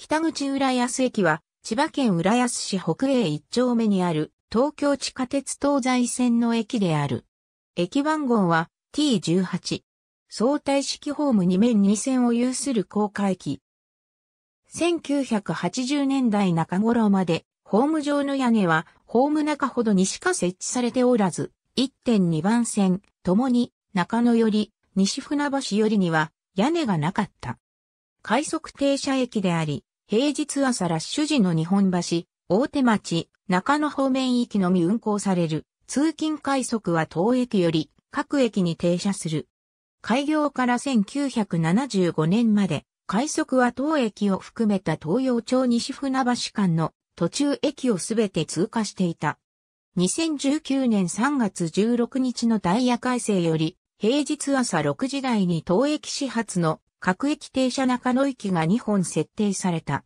北口浦安駅は、千葉県浦安市北栄一丁目にある、東京地下鉄東西線の駅である。駅番号は T18。相対式ホーム2面2線を有する高架駅。1980年代中頃まで、ホーム上の屋根は、ホーム中ほどにしか設置されておらず、1.2番線、ともに、中野より、西船橋よりには、屋根がなかった。快速停車駅であり、平日朝ラッシュ時の日本橋、大手町、中野方面行きのみ運行される、通勤快速は当駅より各駅に停車する。開業から1975年まで、快速は当駅を含めた東洋町西船橋間の途中駅をすべて通過していた。2019年3月16日のダイヤ改正より、平日朝6時台に当駅始発の各駅停車中野駅が2本設定された。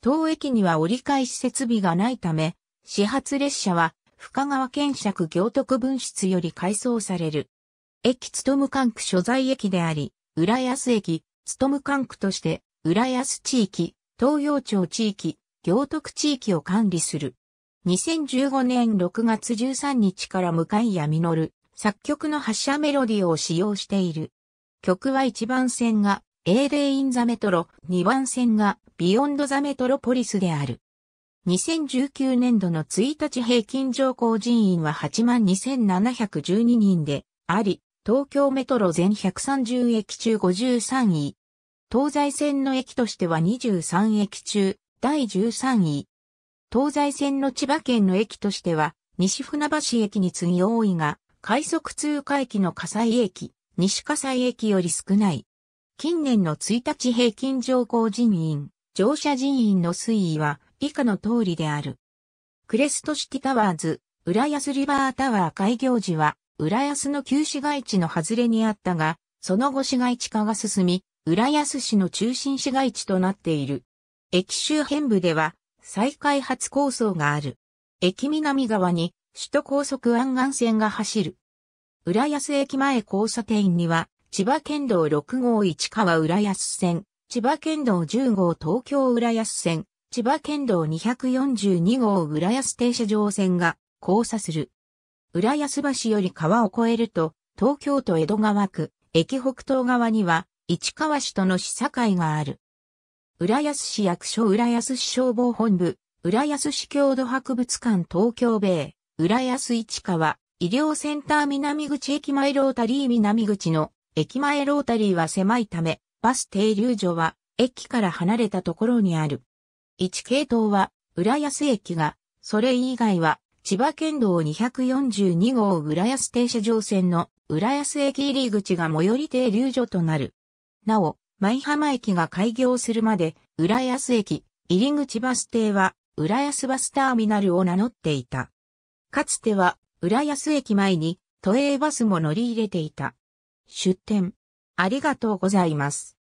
当駅には折り返し設備がないため、始発列車は深川県尺行徳分室より改装される。駅勤務管区所在駅であり、浦安駅、勤務管区として、浦安地域、東洋町地域、行徳地域を管理する。2015年6月13日から向井や実作曲の発車メロディを使用している。曲は1番線が A レインザメトロ、2番線がビヨンドザメトロポリスである。2019年度の1日平均乗降人員は82,712人であり、東京メトロ全130駅中53位。東西線の駅としては23駅中第13位。東西線の千葉県の駅としては西船橋駅に次ぎ多いが、快速通過駅の火災駅、西葛西駅より少ない。近年の1日平均乗降人員、乗車人員の推移は以下の通りである。クレストシティタワーズ、浦安リバータワー開業時は、浦安の旧市街地の外れにあったが、その後市街地化が進み、浦安市の中心市街地となっている。駅周辺部では、再開発構想がある。駅南側に首都高速湾岸線が走る。浦安駅前交差点には、千葉県道6号市川浦安線、千葉県道10号東京浦安線、千葉県道242号浦安停車場線が交差する。浦安橋より川を越えると、東京都江戸川区、駅北東側には、市川市との市境がある。浦安市役所浦安市消防本部、浦安市郷土博物館東京米、浦安市川、医療センター南口駅前ロータリー南口の駅前ロータリーは狭いため、バス停留所は駅から離れたところにある。1系統は浦安駅が、それ以外は千葉県道242号浦安停車場線の浦安駅入り口が最寄り停留所となる。なお、舞浜駅が開業するまで、浦安駅、入り口バス停は、浦安バスターミナルを名乗っていた。かつては、浦安駅前に都営バスも乗り入れていた。出店。ありがとうございます。